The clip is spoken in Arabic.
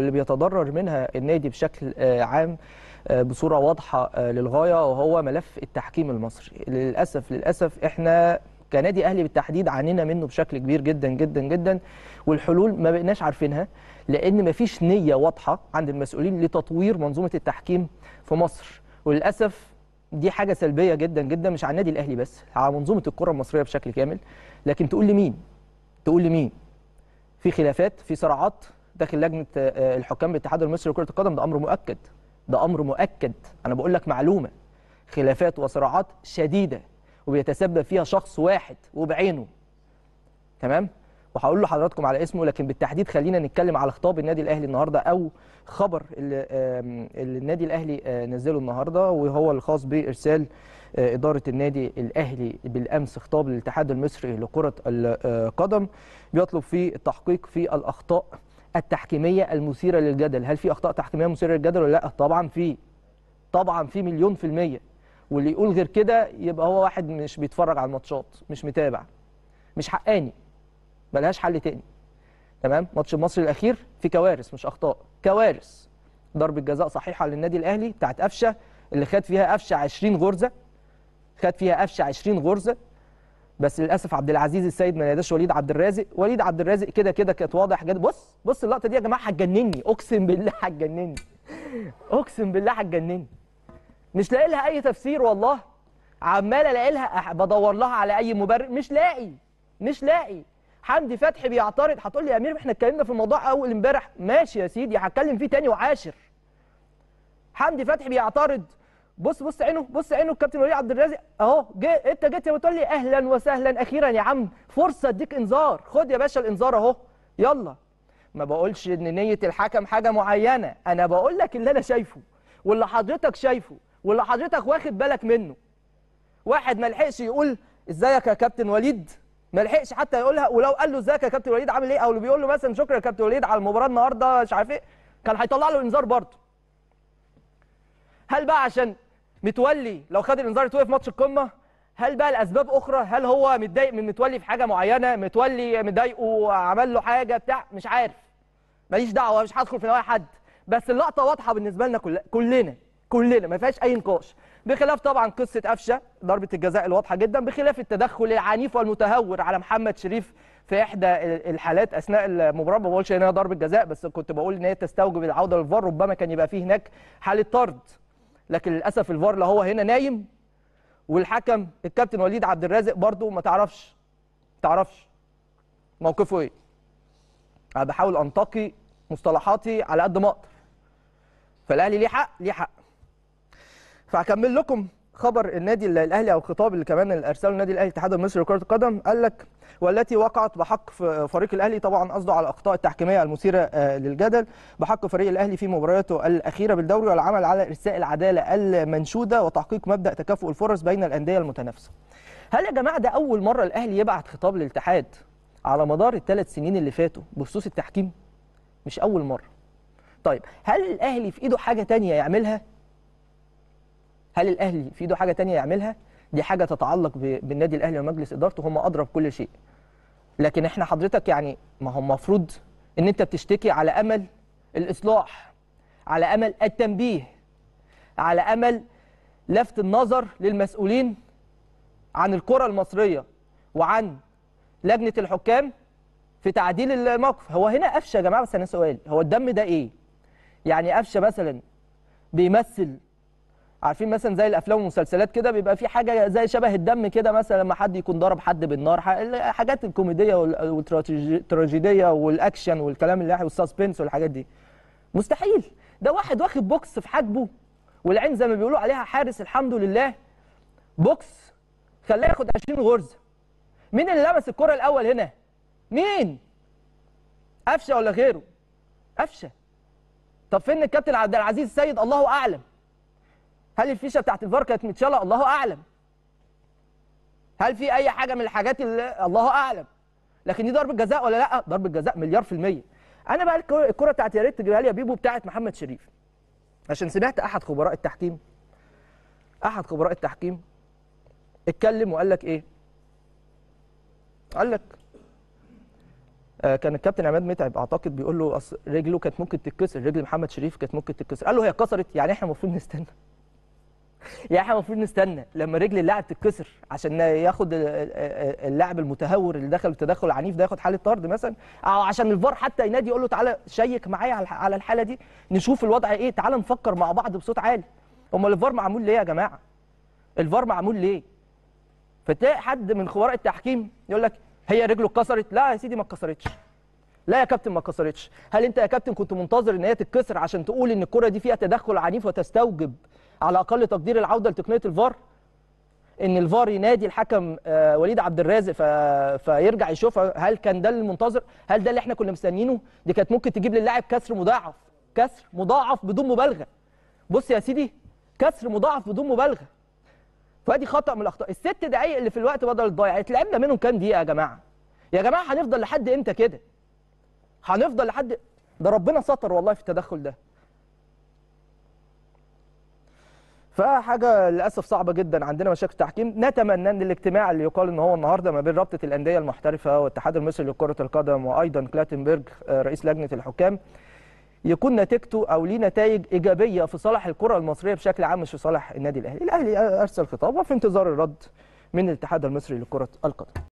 واللي بيتضرر منها النادي بشكل آه، عام آه، بصوره واضحه آه، للغايه وهو ملف التحكيم المصري للاسف للاسف احنا كنادي اهلي بالتحديد عانينا منه بشكل كبير جدا جدا جدا والحلول ما بقناش عارفينها لان ما فيش نيه واضحه عند المسؤولين لتطوير منظومه التحكيم في مصر وللاسف دي حاجه سلبيه جدا جدا مش على النادي الاهلي بس على منظومه الكره المصريه بشكل كامل لكن تقول لمين تقول لمين في خلافات في صراعات داخل لجنه آه، الحكام بالاتحاد المصري لكره القدم ده امر مؤكد ده امر مؤكد انا بقول لك معلومه خلافات وصراعات شديده وبيتسبب فيها شخص واحد وبعينه تمام وهقول له حضراتكم على اسمه لكن بالتحديد خلينا نتكلم على خطاب النادي الاهلي النهارده او خبر اللي, اللي النادي الاهلي آه، نزله النهارده وهو الخاص بارسال آه، اداره النادي الاهلي بالامس خطاب للاتحاد المصري لكره القدم بيطلب فيه التحقيق في الاخطاء التحكيميه المثيره للجدل هل في اخطاء تحكيميه مثيره للجدل ولا لا طبعا في طبعا في مليون في الميه واللي يقول غير كده يبقى هو واحد مش بيتفرج على الماتشات مش متابع مش حقاني ملهاش حل تاني تمام ماتش المصري الاخير في كوارث مش اخطاء كوارث ضربه جزاء صحيحه للنادي الاهلي بتاعت قفشه اللي خد فيها قفشه 20 غرزه خد فيها قفشه 20 غرزه بس للاسف عبد العزيز السيد ما ناداش وليد عبد الرازق وليد عبد الرازق كده كده كانت واضح جدا بص بص اللقطه دي يا جماعه هتجنني اقسم بالله هتجنني اقسم بالله هتجنني مش لاقي لها اي تفسير والله عمال الاقي لها بدور لها على اي مبرر مش لاقي مش لاقي حمدي فتحي بيعترض هتقول لي يا امير احنا اتكلمنا في الموضوع اول امبارح ماشي يا سيدي هتكلم فيه تاني وعاشر حمدي فتحي بيعترض بص بص عينه بص عينه الكابتن وليد عبد الرازق اهو جه انت جيت يا بتقول لي اهلا وسهلا اخيرا يا عم فرصه اديك انذار خد يا باشا الانذار اهو يلا ما بقولش ان نيه الحكم حاجه معينه انا بقول لك اللي انا شايفه واللي حضرتك شايفه واللي حضرتك واخد بالك منه واحد ما لحقش يقول ازيك يا كابتن وليد ما لحقش حتى يقولها ولو قال له ازيك يا كابتن وليد عامل ايه او اللي بيقول له مثلا شكرا يا كابتن وليد على المباراه النهارده مش عارف ايه كان هيطلع له انذار برضه هل بقى عشان متولي لو خد الانذار توقف ماتش القمه هل بقى الاسباب اخرى هل هو متضايق من متولي في حاجه معينه متولي مضايقه عمل له حاجه بتاع مش عارف ماليش دعوه مش هدخل في نوايا حد بس اللقطه واضحه بالنسبه لنا كل... كلنا كلنا ما فيهاش اي نقاش بخلاف طبعا قصه قفشه ضربه الجزاء الواضحه جدا بخلاف التدخل العنيف والمتهور على محمد شريف في احدى الحالات اثناء المباراه ما بقولش ان هي ضربه جزاء بس كنت بقول ان هي تستوجب العوده للفار ربما كان يبقى فيه هناك حاله طرد لكن للاسف الفار لا هو هنا نايم والحكم الكابتن وليد عبد الرازق برضه ما تعرفش ما تعرفش موقفه ايه انا بحاول انتقي مصطلحاتي على قد ما اقدر فالاهلي ليه حق ليه حق فاكمل لكم خبر النادي الاهلي او خطاب اللي كمان اللي ارسله النادي الاهلي الاتحاد المصري لكره القدم قال لك والتي وقعت بحق فريق الاهلي طبعا قصده على الاخطاء التحكيميه المثيره آه، للجدل بحق فريق الاهلي في مبارياته الاخيره بالدوري والعمل على ارساء العداله المنشوده وتحقيق مبدا تكافؤ الفرص بين الانديه المتنافسه. هل يا جماعه ده اول مره الاهلي يبعت خطاب للاتحاد على مدار الثلاث سنين اللي فاتوا بخصوص التحكيم؟ مش اول مره. طيب هل الاهلي في ايده حاجه ثانيه يعملها؟ هل الاهلي في ايده حاجه تانية يعملها دي حاجه تتعلق بالنادي الاهلي ومجلس ادارته هم ادرى بكل شيء لكن احنا حضرتك يعني ما هو المفروض ان انت بتشتكي على امل الاصلاح على امل التنبيه على امل لفت النظر للمسؤولين عن الكره المصريه وعن لجنه الحكام في تعديل الموقف هو هنا قفشه يا جماعه بس انا سؤال هو الدم ده ايه يعني قفشه مثلا بيمثل عارفين مثلا زي الافلام والمسلسلات كده بيبقى في حاجه زي شبه الدم كده مثلا لما حد يكون ضرب حد بالنار الحاجات الكوميديه والتراجيديه والاكشن والكلام اللي والساسبنس والحاجات دي مستحيل ده واحد واخد بوكس في حاجبه والعين زي ما بيقولوا عليها حارس الحمد لله بوكس خلاه ياخد 20 غرزه مين اللي لمس الكره الاول هنا مين قفشه ولا غيره قفشه طب فين الكابتن عبد العزيز السيد الله اعلم هل الفيشه بتاعت الفار كانت متشاله الله اعلم هل في اي حاجه من الحاجات اللي الله اعلم لكن دي ضربه جزاء ولا لا ضربه جزاء مليار في الميه انا بقى الكره بتاعت يا ريت تجيبها لي يا بيبو بتاعت محمد شريف عشان سمعت احد خبراء التحكيم احد خبراء التحكيم اتكلم وقال لك ايه قال لك آه، كان الكابتن عماد متعب اعتقد بيقول له رجله كانت ممكن تتكسر رجل محمد شريف كانت ممكن تتكسر قال له هي اتكسرت يعني احنا المفروض نستنى يعني احنا المفروض نستنى لما رجل اللاعب تتكسر عشان ياخد اللاعب المتهور اللي دخل التدخل العنيف ده ياخد حاله طرد مثلا او عشان الفار حتى ينادي يقول له تعالى شيك معايا على الحاله دي نشوف الوضع ايه تعالى نفكر مع بعض بصوت عالي امال الفار معمول ليه يا جماعه الفار معمول ليه فتلاقي حد من خبراء التحكيم يقول لك هي رجله اتكسرت لا يا سيدي ما اتكسرتش لا يا كابتن ما اتكسرتش هل انت يا كابتن كنت منتظر ان هي تتكسر عشان تقول ان الكره دي فيها تدخل عنيف وتستوجب على اقل تقدير العوده لتقنيه الفار ان الفار ينادي الحكم آه، وليد عبد الرازق فيرجع يشوف هل كان ده المنتظر هل ده اللي احنا كنا مستنيينه دي كانت ممكن تجيب للاعب كسر مضاعف كسر مضاعف بدون مبالغه بص يا سيدي كسر مضاعف بدون مبالغه فادي خطا من الاخطاء الست دقائق اللي في الوقت بدل الضايع اتلعبنا منهم كام دقيقه يا جماعه يا جماعه هنفضل لحد امتى كده هنفضل لحد ده ربنا ستر والله في التدخل ده فحاجه للاسف صعبه جدا عندنا مشاكل تحكيم نتمنى ان الاجتماع اللي يقال ان هو النهارده ما بين رابطه الانديه المحترفه والاتحاد المصري لكره القدم وايضا كلاتنبرج آه، رئيس لجنه الحكام يكون نتيجته او ليه نتائج ايجابيه في صالح الكره المصريه بشكل عام مش في صالح النادي الاهلي الاهلي ارسل خطاب وفي انتظار الرد من الاتحاد المصري لكره القدم